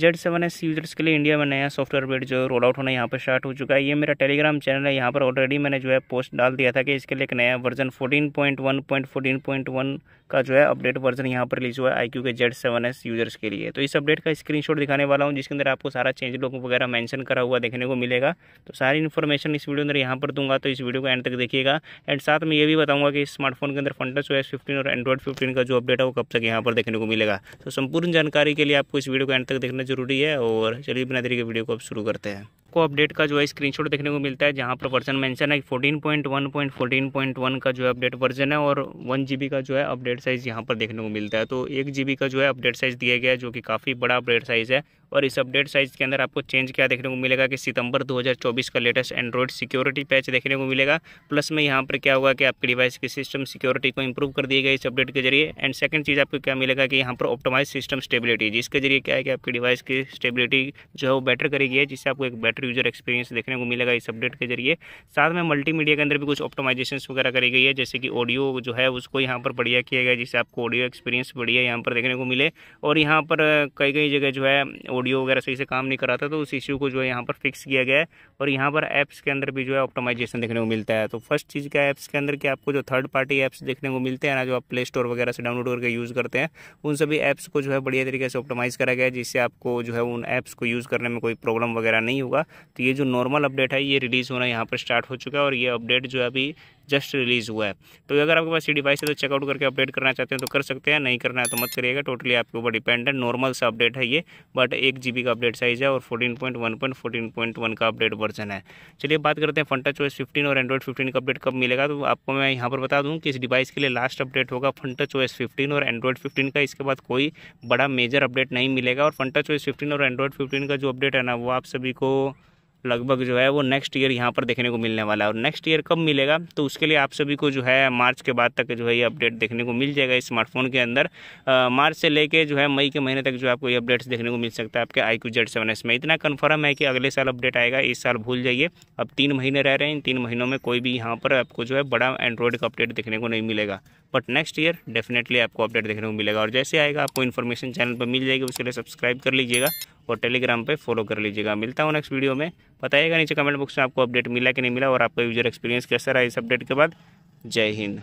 Z seven S users के लिए India में नया सॉफ्टवेयर अपडेट जो रोल आउट होना यहाँ पर स्टार्ट हो चुका है ये मेरा टेलीग्राम चैनल है यहाँ पर ऑलरेडी मैंने जो है पोस्ट डाल दिया था कि इसके लिए एक नया वर्जन 14.1.14.1 का जो है अपडेट वर्जन यहाँ पर रिलीज हुआ है आई के जेड सेवन एस यूजर्स के लिए तो इस अपडेट का शॉट दिखाने वाला हूँ जिसके अंदर आपको सारा चेंज लोग वगैरह मैंशन करा हुआ देखने को मिलेगा तो सारी इन्फॉर्मेशन इस वीडियो अंदर यहाँ पर दूंगा तो इस वीडियो को एंड तक देखिएगा एंड साथ में ये भी बताऊंगा कि स्मार्टफोन के अंदर फंटस ओ एस फिफ्टीन और एंड्रॉइड फिफ्टीन का जो अपडेट है वो कब तक यहाँ पर देखने को मिलेगा तो संपूर्ण जानकारी के लिए आपको इस वीडियो को एंड तक देखना ज़रूरी है और चलिए बिना देरी के वीडियो को अब शुरू करते हैं आपको अपडेट का जो है स्क्रीनशॉट देखने को मिलता है जहाँ पर वर्जन मेंशन है fourteen point one point fourteen point one का जो है अपडेट वर्जन है और वन जी का जो है अपडेट साइज़ यहाँ पर देखने को मिलता है तो एक जी का जो है अपडेट साइज़ दिया गया है जो कि काफ़ी बड़ा अपडेट साइज़ है और इस अपडेट साइज़ के अंदर आपको चेंज क्या देखने को मिलेगा कि सितंबर 2024 का लेटेस्ट एंड्रॉइड सिक्योरिटी पैच देखने को मिलेगा प्लस में यहाँ पर क्या होगा कि आपकी डिवाइस की सिस्टम सिक्योरिटी को इंप्रूव कर दिया गया इस अपडेट के जरिए एंड सेकंड चीज़ आपको क्या मिलेगा कि यहाँ पर ऑप्टोमाइज सिस्टम स्टेबिलिटी जिसके जरिए क्या है कि आपकी डिवाइस की स्टेबिलिटी जो है वो बेटर करेगी जिससे आपको एक बैटरी यूजर एक्सपीरियंस देखने को मिलेगा इस अपडेट के जरिए साथ में मल्टीमीडिया के अंदर भी कुछ ऑप्टोमाइजेशन वगैरह करी गई है जैसे कि ऑडियो जो है उसको यहाँ पर बढ़िया किया गया जिससे आपको ऑडियो एक्सपीरियंस बढ़िया यहाँ पर देखने को मिले और यहाँ पर कई कई जगह जो है ऑडियो वगैरह सही से काम नहीं कराता तो उस इश्यू को जो है यहाँ पर फिक्स किया गया है और यहाँ पर ऐप्स के अंदर भी जो है ऑप्टोमाइजेशन देखने को मिलता है तो फर्स्ट चीज़ क्या ऐप्स के अंदर कि आपको जो थर्ड पार्टी ऐप्स देखने को मिलते हैं ना जो आप प्ले स्टोर वगैरह से डाउनलोड करके यूज़ करते हैं उन सभी ऐप्स को जो है बढ़िया तरीके से ऑप्टोमाइज़ करा गया जिससे आपको जो है उन ऐप्स को यूज़ करने में कोई प्रॉब्लम वगैरह नहीं होगा तो ये जो नॉर्मल अपडेट है ये रिलीज़ होना यहाँ पर स्टार्ट हो चुका है और ये अपडेट जो है अभी जस्ट रिलीज़ हुआ है तो अगर आपके पास ये डिवाइस है तो चेकआउट करके अपडेट करना चाहते हैं तो कर सकते हैं नहीं करना है तो मत करिएगा टोटली आपके ऊपर डिपेंड है नॉर्मल सा अपडेट है ये बट एक जी का अपडेट साइज़ है और fourteen point one point fourteen point one का अपडेट वर्जन है चलिए बात करते हैं फंटा चॉइस फिफ्टीन और एंड्रॉइड फिफ्टीन का अपडेट कब मिलेगा तो आपको मैं यहाँ पर बता दूँ कि इस डिवाइस के लिए लास्ट अपडेट होगा फंटा चॉइस फिफ्टीन और एंड्रॉइड फिफ्टीन का इसके बाद कोई बड़ा मेजर अपडेट नहीं मिलेगा और फंटा चॉइस फिफ्टीन और एंड्रॉइड फिफ्टीन का जो अपडेट है ना वो आप सभी को लगभग जो है वो नेक्स्ट ईयर यहाँ पर देखने को मिलने वाला है और नेक्स्ट ईयर कब मिलेगा तो उसके लिए आप सभी को जो है मार्च के बाद तक जो है ये अपडेट देखने को मिल जाएगा स्मार्टफोन के अंदर आ, मार्च से लेके जो है मई के महीने तक जो आपको ये अपडेट्स देखने को मिल सकता है आपके iQOO Z seven S में इतना कन्फर्म है कि अगले साल अपडेट आएगा इस साल भूल जाइए अब तीन महीने रह रहे हैं इन तीन महीनों में कोई भी यहाँ पर आपको जो है बड़ा एंड्रॉयड का अपडेट देखने को नहीं मिलेगा बट नेक्स्ट ईयर डेफिनेटली आपको अपडेट देखने को मिलेगा और जैसे आएगा आपको इन्फॉर्मेशन चैनल पर मिल जाएगी उसके लिए सब्सक्राइब कर लीजिएगा और टेलीग्राम पर फॉलो कर लीजिएगा मिलता हूँ नेक्स्ट वीडियो में बताइएगा नीचे कमेंट बॉक्स में आपको अपडेट मिला कि नहीं मिला और आपका यूज़र एक्सपीरियंस कैसा रहा इस अपडेट के बाद जय हिंद